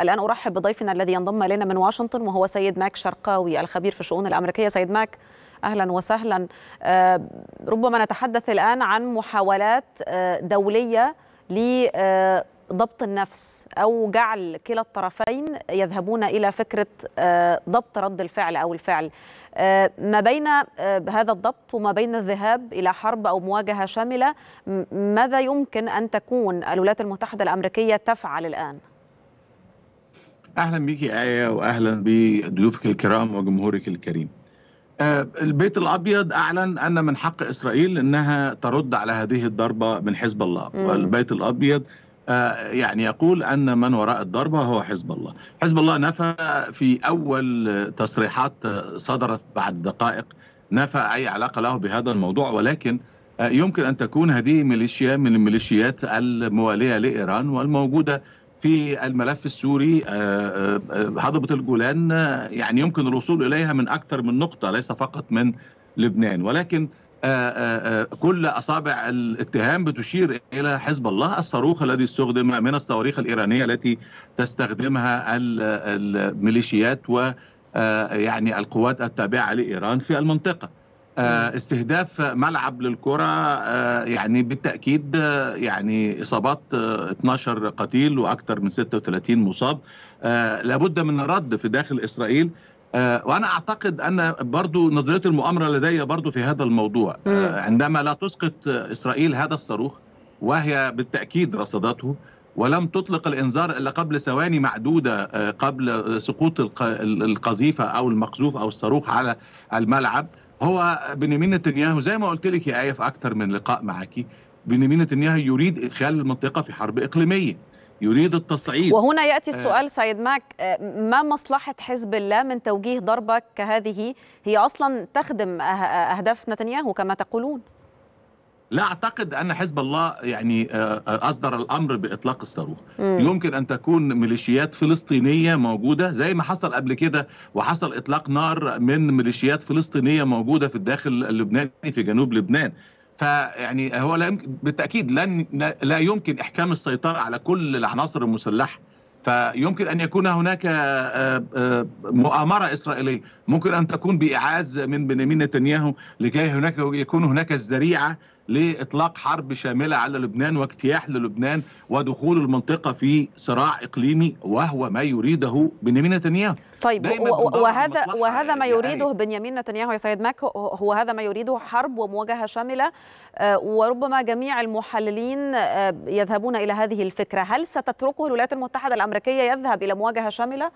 الآن أرحب بضيفنا الذي ينضم إلينا من واشنطن وهو سيد ماك شرقاوي الخبير في الشؤون الأمريكية سيد ماك أهلا وسهلا آه، ربما نتحدث الآن عن محاولات آه، دولية لضبط النفس أو جعل كلا الطرفين يذهبون إلى فكرة آه، ضبط رد الفعل أو الفعل ما بين هذا الضبط وما بين الذهاب إلى حرب أو مواجهة شاملة ماذا يمكن أن تكون الولايات المتحدة الأمريكية تفعل الآن؟ اهلا بيك يا ايه واهلا بضيوفك الكرام وجمهورك الكريم. آه، البيت الابيض اعلن ان من حق اسرائيل انها ترد على هذه الضربه من حزب الله، مم. والبيت الابيض آه، يعني يقول ان من وراء الضربه هو حزب الله. حزب الله نفى في اول تصريحات صدرت بعد دقائق نفى اي علاقه له بهذا الموضوع ولكن آه، يمكن ان تكون هذه ميليشيا من الميليشيات المواليه لايران والموجوده في الملف السوري آه، آه، آه، هضبة الجولان يعني يمكن الوصول إليها من أكثر من نقطة ليس فقط من لبنان ولكن كل أصابع الاتهام بتشير إلى حزب الله الصاروخ الذي استخدم من الصواريخ الإيرانية التي تستخدمها الميليشيات ويعني القوات التابعة لإيران في المنطقة آه، استهداف ملعب للكرة آه، يعني بالتأكيد آه، يعني إصابات 12 قتيل وأكثر من 36 مصاب لابد من الرد في داخل إسرائيل وانا اعتقد ان برضو نظريه المؤامره لدي برضو في هذا الموضوع عندما لا تسقط اسرائيل هذا الصاروخ وهي بالتاكيد رصدته ولم تطلق الانذار الا قبل ثواني معدوده قبل سقوط القذيفه او المقذوف او الصاروخ على الملعب هو بنيامين نتنياهو زي ما قلت لك يا آية في أكتر من لقاء معاكي بنيامين نتنياهو يريد إدخال المنطقة في حرب إقليمية يريد التصعيد وهنا يأتي آه. السؤال سيد ماك آه، ما مصلحة حزب الله من توجيه ضربة كهذه هي أصلا تخدم أه-، أهداف نتنياهو كما تقولون لا اعتقد ان حزب الله يعني آه، آه، اصدر الامر باطلاق الصاروخ يمكن ان تكون ميليشيات فلسطينيه موجوده زي ما حصل قبل كده وحصل اطلاق نار من ميليشيات فلسطينيه موجوده في الداخل اللبناني في جنوب لبنان فيعني هو لا يمكن بالتاكيد لن لا يمكن احكام السيطره على كل العناصر المسلحه فيمكن ان يكون هناك آه، مؤامره اسرائيليه ممكن أن تكون بإعاز من بنيامين نتنياهو لكي هناك يكون هناك الذريعة لإطلاق حرب شاملة على لبنان واجتياح للبنان ودخول المنطقة في صراع إقليمي وهو ما يريده بنيامين نتنياهو طيب وهذا وهذا ما يعني. يريده بنيامين نتنياهو يا سيد ماك هو هذا ما يريده حرب ومواجهة شاملة آه، وربما جميع المحللين آه، يذهبون إلى هذه الفكرة هل ستتركه الولايات المتحدة الأمريكية يذهب إلى مواجهة شاملة؟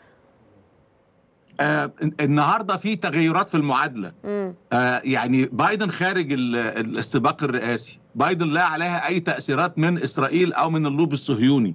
آه النهارده في تغيرات في المعادله آه يعني بايدن خارج السباق الرئاسي بايدن لا عليها اي تاثيرات من اسرائيل او من اللوب الصهيوني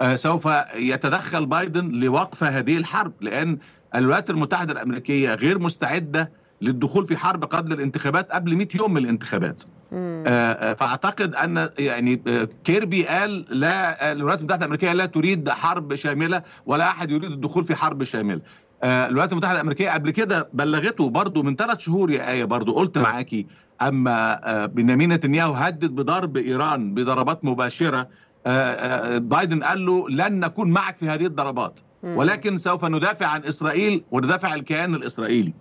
آه سوف يتدخل بايدن لوقف هذه الحرب لان الولايات المتحده الامريكيه غير مستعده للدخول في حرب قبل الانتخابات قبل 100 يوم من الانتخابات آه،, آه فاعتقد ان يعني آه، كيربي قال لا آه، الولايات المتحده الامريكيه لا تريد حرب شامله ولا احد يريد الدخول في حرب شامله آه، الولايات المتحده الامريكيه قبل كده بلغته برضو من ثلاث شهور يا ايه برضو قلت نعم. معاكي اما آه، بنيامين نتنياهو هدد بضرب ايران بضربات مباشره آه، بايدن قال له لن نكون معك في هذه الضربات ولكن سوف ندافع عن اسرائيل وندافع عن الكيان الاسرائيلي